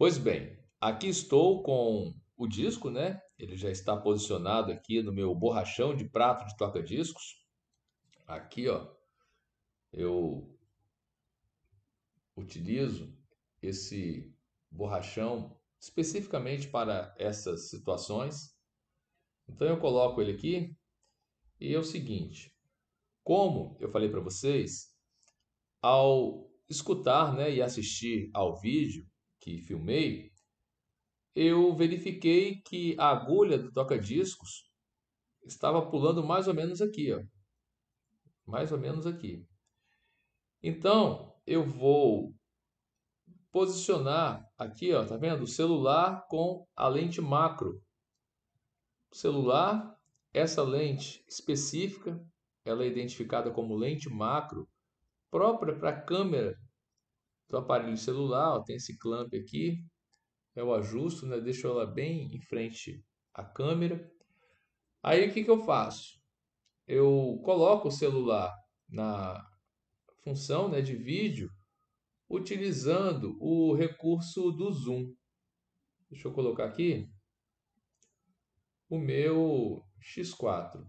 Pois bem, aqui estou com o disco, né? Ele já está posicionado aqui no meu borrachão de prato de toca-discos. Aqui, ó, eu utilizo esse borrachão especificamente para essas situações. Então eu coloco ele aqui e é o seguinte, como eu falei para vocês, ao escutar né, e assistir ao vídeo, que filmei, eu verifiquei que a agulha do toca-discos estava pulando mais ou menos aqui, ó. Mais ou menos aqui. Então, eu vou posicionar aqui, ó, tá vendo? O celular com a lente macro. O celular, essa lente específica, ela é identificada como lente macro, própria para a câmera do então, aparelho celular, ó, tem esse clamp aqui, eu ajusto, né? deixo ela bem em frente à câmera. Aí o que, que eu faço? Eu coloco o celular na função né, de vídeo utilizando o recurso do zoom. Deixa eu colocar aqui o meu X4.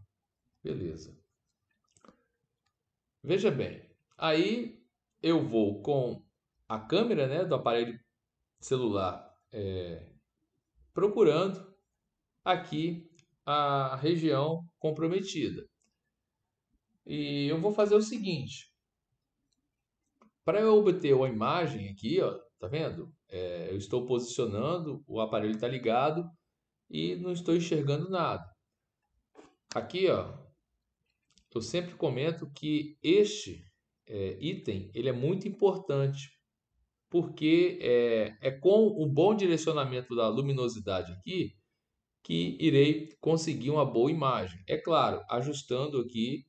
Beleza. Veja bem, aí eu vou com a câmera né, do aparelho celular é, procurando aqui a região comprometida. E eu vou fazer o seguinte. Para eu obter uma imagem aqui, ó, tá vendo? É, eu estou posicionando, o aparelho está ligado e não estou enxergando nada. Aqui, ó, eu sempre comento que este é, item ele é muito importante porque é, é com o bom direcionamento da luminosidade aqui que irei conseguir uma boa imagem. É claro, ajustando aqui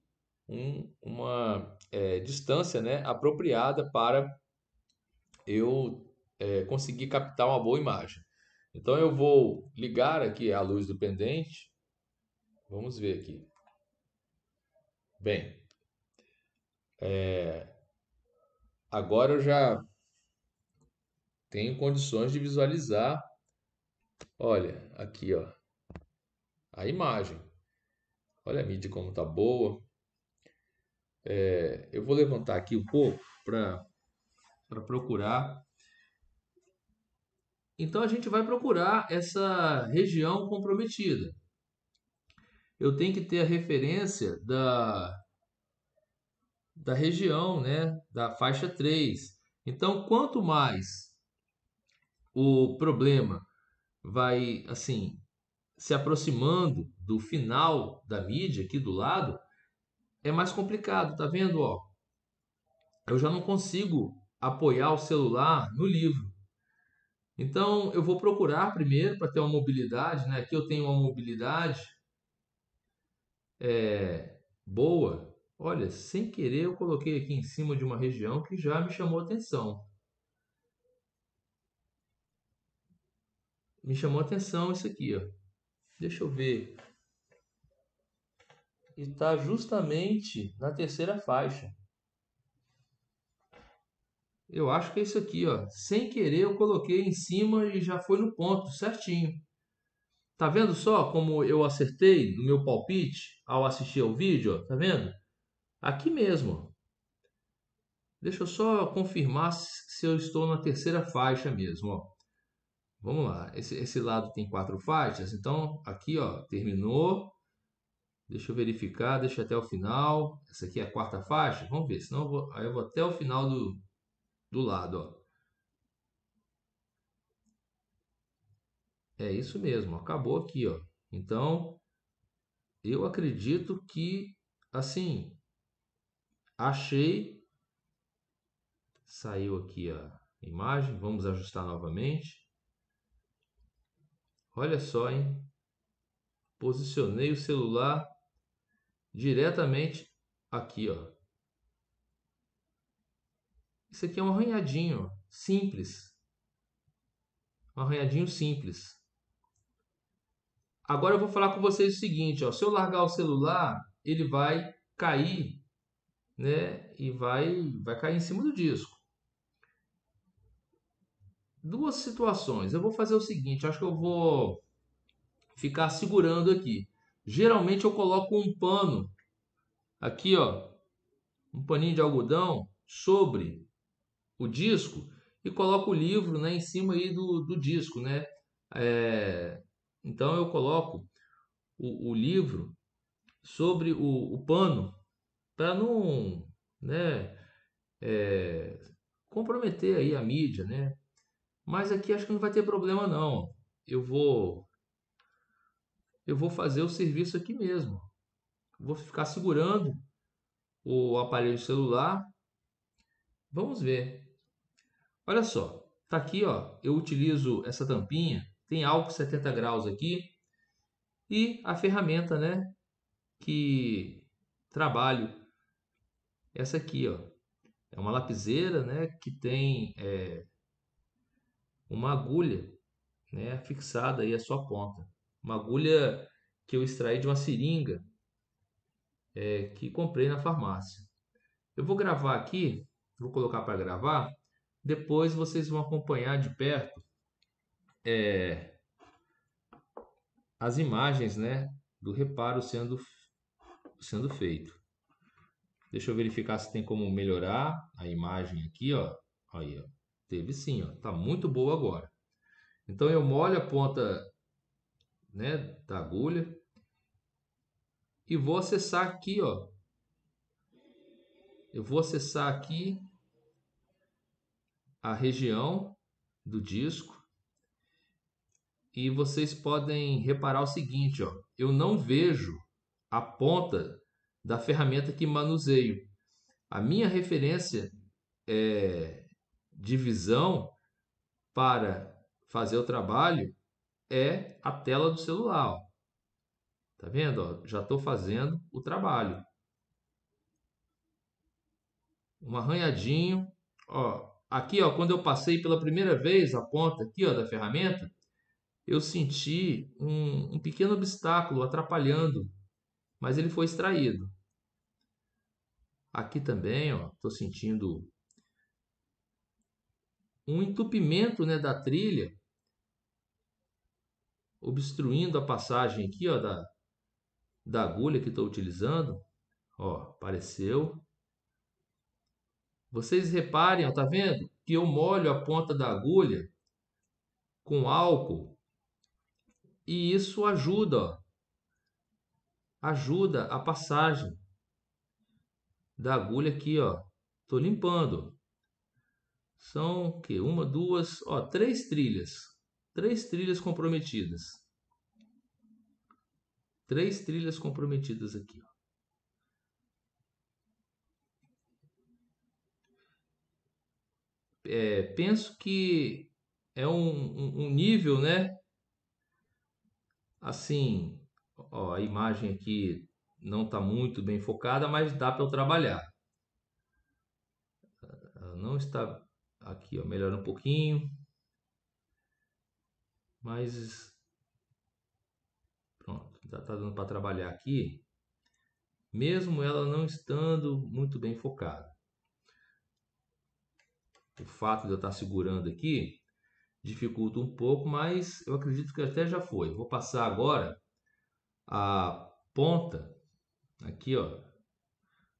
um, uma é, distância né, apropriada para eu é, conseguir captar uma boa imagem. Então eu vou ligar aqui a luz do pendente. Vamos ver aqui. Bem, é, agora eu já tenho condições de visualizar, olha, aqui, ó, a imagem. Olha a mídia como tá boa. É, eu vou levantar aqui um pouco para procurar. Então a gente vai procurar essa região comprometida. Eu tenho que ter a referência da, da região, né, da faixa 3. Então, quanto mais o problema vai assim se aproximando do final da mídia aqui do lado, é mais complicado, tá vendo, ó? Eu já não consigo apoiar o celular no livro. Então, eu vou procurar primeiro para ter uma mobilidade, né? Aqui eu tenho uma mobilidade é, boa. Olha, sem querer eu coloquei aqui em cima de uma região que já me chamou atenção. me chamou a atenção isso aqui, ó. Deixa eu ver. E está justamente na terceira faixa. Eu acho que é isso aqui, ó. Sem querer eu coloquei em cima e já foi no ponto, certinho. Tá vendo só como eu acertei no meu palpite ao assistir ao vídeo, ó? Tá vendo? Aqui mesmo. Deixa eu só confirmar se eu estou na terceira faixa mesmo, ó. Vamos lá, esse, esse lado tem quatro faixas, então aqui ó, terminou. Deixa eu verificar, deixa até o final. Essa aqui é a quarta faixa, vamos ver, senão eu vou, aí eu vou até o final do, do lado. Ó. É isso mesmo, acabou aqui. Ó. Então, eu acredito que, assim, achei. Saiu aqui a imagem, vamos ajustar novamente. Olha só, hein? Posicionei o celular diretamente aqui, ó. Isso aqui é um arranhadinho simples. Um arranhadinho simples. Agora eu vou falar com vocês o seguinte, ó. Se eu largar o celular, ele vai cair, né? E vai, vai cair em cima do disco duas situações. Eu vou fazer o seguinte, acho que eu vou ficar segurando aqui. Geralmente eu coloco um pano aqui, ó, um paninho de algodão sobre o disco e coloco o livro, né, em cima aí do, do disco, né? É, então eu coloco o, o livro sobre o, o pano para não, né, é, comprometer aí a mídia, né? Mas aqui acho que não vai ter problema não. Eu vou eu vou fazer o serviço aqui mesmo. Vou ficar segurando o aparelho celular. Vamos ver. Olha só, tá aqui, ó. Eu utilizo essa tampinha, tem álcool 70 graus aqui e a ferramenta, né, que trabalho essa aqui, ó. É uma lapiseira, né, que tem é, uma agulha né, fixada aí à sua ponta. Uma agulha que eu extraí de uma seringa é, que comprei na farmácia. Eu vou gravar aqui, vou colocar para gravar. Depois vocês vão acompanhar de perto é, as imagens né, do reparo sendo, sendo feito. Deixa eu verificar se tem como melhorar a imagem aqui, ó. Aí, ó. Teve sim, ó. Tá muito boa agora. Então eu molho a ponta, né, da agulha e vou acessar aqui, ó. Eu vou acessar aqui a região do disco e vocês podem reparar o seguinte, ó, eu não vejo a ponta da ferramenta que manuseio. A minha referência é, divisão para fazer o trabalho é a tela do celular. Ó. Tá vendo? Ó, já estou fazendo o trabalho. Um arranhadinho. Ó, aqui, ó, quando eu passei pela primeira vez a ponta aqui ó, da ferramenta, eu senti um, um pequeno obstáculo atrapalhando, mas ele foi extraído. Aqui também, ó, estou sentindo um entupimento né, da trilha, obstruindo a passagem aqui ó, da, da agulha que estou utilizando. Ó, apareceu. Vocês reparem, ó, tá vendo? Que eu molho a ponta da agulha com álcool e isso ajuda, ó, ajuda a passagem da agulha aqui, ó. Tô limpando. São que uma, duas, ó, três trilhas. Três trilhas comprometidas. Três trilhas comprometidas aqui, ó. É, penso que é um, um, nível, né? Assim, ó, a imagem aqui não está muito bem focada, mas dá para eu trabalhar. Não está Aqui, ó, melhora um pouquinho. Mas pronto, já tá dando para trabalhar aqui, mesmo ela não estando muito bem focada. O fato de eu estar tá segurando aqui dificulta um pouco, mas eu acredito que até já foi. Vou passar agora a ponta aqui, ó,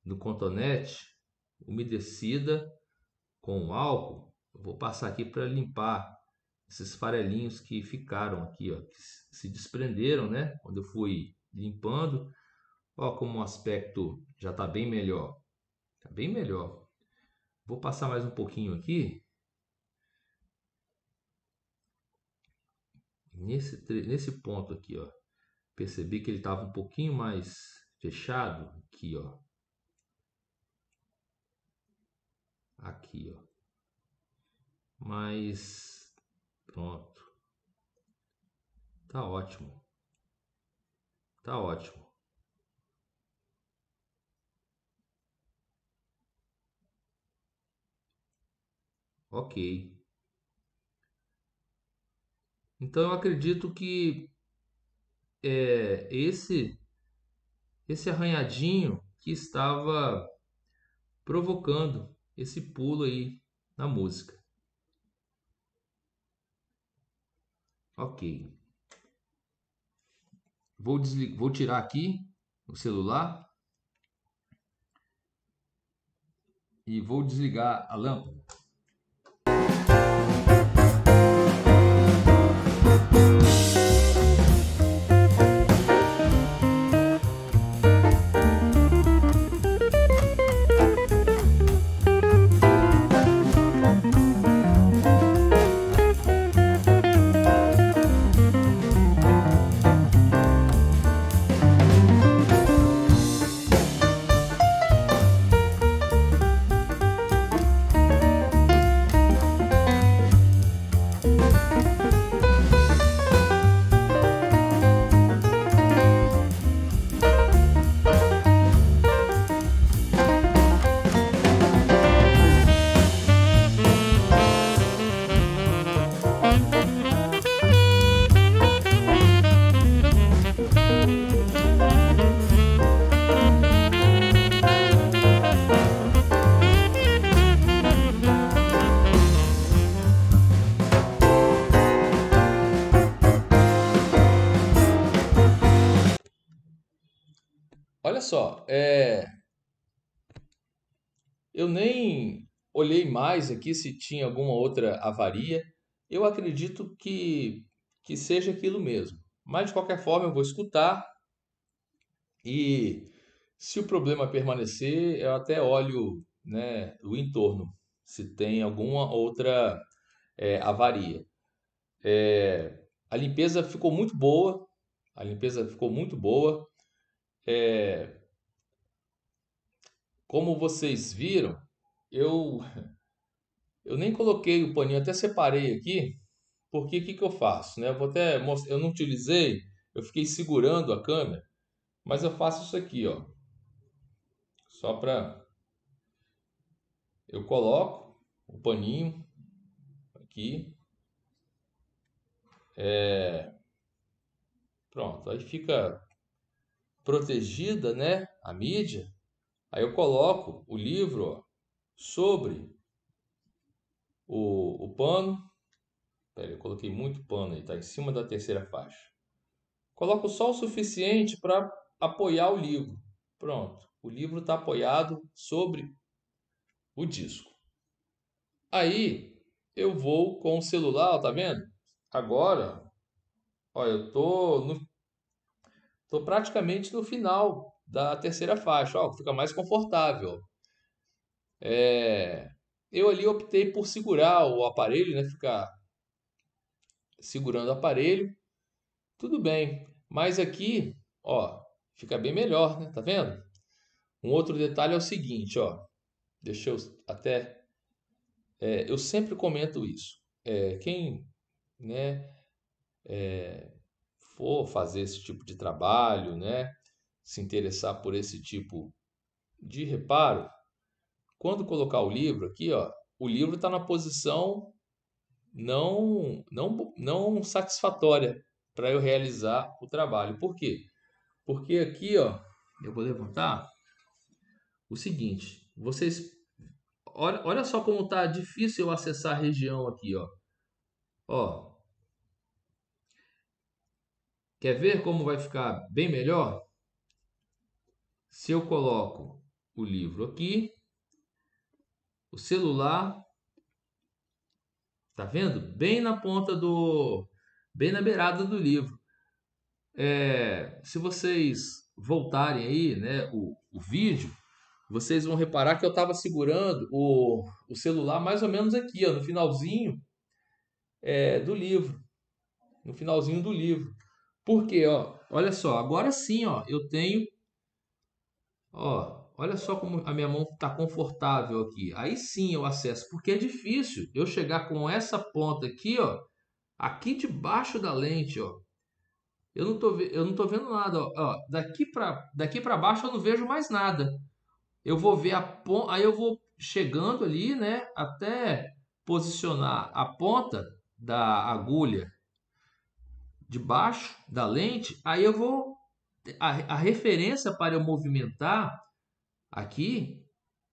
do contonete umedecida com o álcool, eu vou passar aqui para limpar esses farelinhos que ficaram aqui, ó, que se desprenderam, né? Quando eu fui limpando, ó, como o aspecto já está bem melhor, tá bem melhor. Vou passar mais um pouquinho aqui. Nesse, nesse ponto aqui, ó, percebi que ele estava um pouquinho mais fechado aqui, ó. aqui, ó. Mas pronto. Tá ótimo. Tá ótimo. Ok. Então eu acredito que é, esse esse arranhadinho que estava provocando esse pulo aí na música. Ok. Vou, desligar, Vou tirar aqui o celular. E vou desligar a lâmpada. olha só, é... eu nem olhei mais aqui se tinha alguma outra avaria. Eu acredito que, que seja aquilo mesmo. Mas de qualquer forma eu vou escutar e se o problema permanecer, eu até olho né, o entorno, se tem alguma outra é, avaria. É, a limpeza ficou muito boa, a limpeza ficou muito boa. É, como vocês viram, eu eu nem coloquei o paninho, até separei aqui, porque o que, que eu faço? Né? Eu vou até mostrar, eu não utilizei, eu fiquei segurando a câmera, mas eu faço isso aqui, ó. Só para eu coloco o paninho aqui. É... Pronto, aí fica protegida, né, a mídia, aí eu coloco o livro ó, sobre o, o pano. Peraí, eu coloquei muito pano aí, tá em cima da terceira faixa. Coloco só o suficiente para apoiar o livro. Pronto, o livro está apoiado sobre o disco. Aí eu vou com o celular, ó, tá vendo? Agora, ó, eu tô no Estou praticamente no final da terceira faixa, ó, fica mais confortável. É... Eu ali optei por segurar o aparelho, né? Ficar segurando o aparelho. Tudo bem, mas aqui, ó, fica bem melhor, né? Tá vendo? Um outro detalhe é o seguinte, ó. Deixa eu até é, eu sempre comento isso. É, quem, né, é, for fazer esse tipo de trabalho, né, se interessar por esse tipo de reparo, quando colocar o livro aqui, ó, o livro está na posição não, não, não satisfatória para eu realizar o trabalho. Por quê? Porque aqui, ó, eu vou levantar o seguinte, vocês olha, olha só como está difícil eu acessar a região aqui, ó. Ó, Quer ver como vai ficar bem melhor? Se eu coloco o livro aqui, o celular, tá vendo? Bem na ponta do, bem na beirada do livro. É, se vocês voltarem aí, né, o, o vídeo, vocês vão reparar que eu estava segurando o, o celular mais ou menos aqui, ó, no finalzinho é, do livro, no finalzinho do livro. Porque, ó, olha só, agora sim, ó, eu tenho ó, olha só como a minha mão está confortável aqui. Aí sim eu acesso, porque é difícil eu chegar com essa ponta aqui, ó, aqui debaixo da lente, ó. Eu não tô, eu não tô vendo nada, ó, ó daqui para daqui para baixo eu não vejo mais nada. Eu vou ver a ponta, aí eu vou chegando ali, né, até posicionar a ponta da agulha debaixo da lente, aí eu vou a, a referência para eu movimentar aqui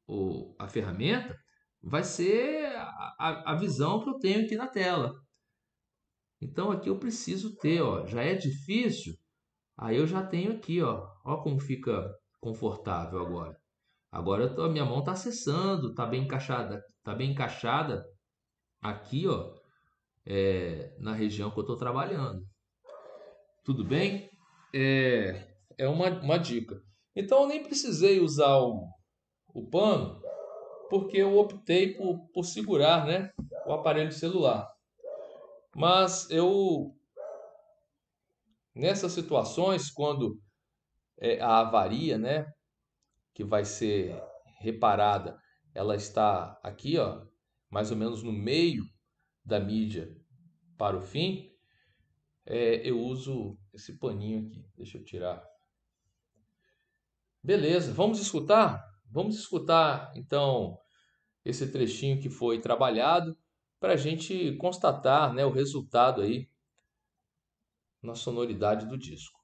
o, a ferramenta vai ser a, a visão que eu tenho aqui na tela. Então aqui eu preciso ter, ó, já é difícil, aí eu já tenho aqui, ó, ó como fica confortável agora. Agora tô, a minha mão está acessando, está bem encaixada, tá bem encaixada aqui, ó, é, na região que eu estou trabalhando. Tudo bem? É, é uma, uma dica. Então eu nem precisei usar o, o pano, porque eu optei por, por segurar né, o aparelho celular. Mas eu, nessas situações, quando é, a avaria, né, que vai ser reparada, ela está aqui, ó, mais ou menos no meio da mídia para o fim, é, eu uso esse paninho aqui. Deixa eu tirar. Beleza, vamos escutar? Vamos escutar então esse trechinho que foi trabalhado para a gente constatar né, o resultado aí na sonoridade do disco.